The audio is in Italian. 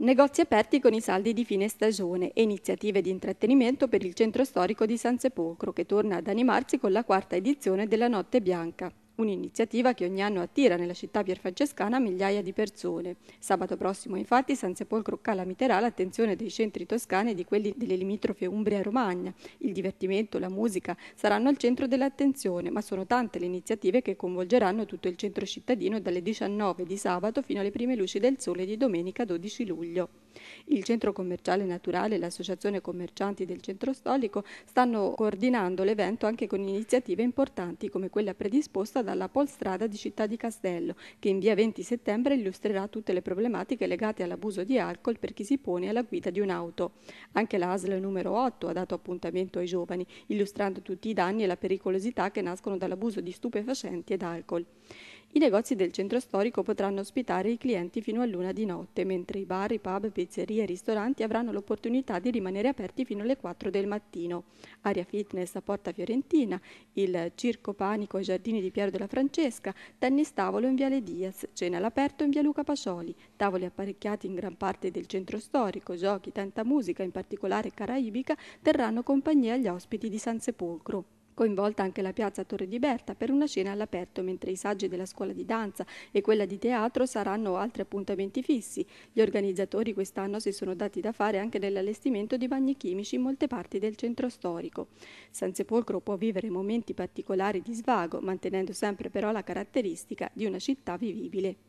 Negozi aperti con i saldi di fine stagione e iniziative di intrattenimento per il centro storico di San Sepolcro che torna ad animarsi con la quarta edizione della Notte Bianca un'iniziativa che ogni anno attira nella città pierfrancescana migliaia di persone. Sabato prossimo, infatti, San Sepolcro calamiterà l'attenzione dei centri toscani e di quelli delle limitrofe Umbria e Romagna. Il divertimento, la musica saranno al centro dell'attenzione, ma sono tante le iniziative che coinvolgeranno tutto il centro cittadino dalle 19 di sabato fino alle prime luci del sole di domenica 12 luglio. Il centro commerciale naturale e l'associazione commercianti del centro Stolico stanno coordinando l'evento anche con iniziative importanti come quella predisposta dalla Polstrada di Città di Castello, che in via 20 settembre illustrerà tutte le problematiche legate all'abuso di alcol per chi si pone alla guida di un'auto. Anche la ASL numero 8 ha dato appuntamento ai giovani, illustrando tutti i danni e la pericolosità che nascono dall'abuso di stupefacenti ed alcol. I negozi del centro storico potranno ospitare i clienti fino a luna di notte, mentre i bar, i pub, pizzerie e ristoranti avranno l'opportunità di rimanere aperti fino alle 4 del mattino. Aria Fitness a Porta Fiorentina, il Circo Panico ai Giardini di Piero della Francesca, tennis tavolo in Viale Diaz, cena all'aperto in Via Luca Pacioli, tavoli apparecchiati in gran parte del centro storico, giochi, tanta musica, in particolare caraibica, terranno compagnia agli ospiti di San Sepolcro coinvolta anche la piazza Torre di Berta per una cena all'aperto, mentre i saggi della scuola di danza e quella di teatro saranno altri appuntamenti fissi. Gli organizzatori quest'anno si sono dati da fare anche nell'allestimento di bagni chimici in molte parti del centro storico. San Sepolcro può vivere momenti particolari di svago, mantenendo sempre però la caratteristica di una città vivibile.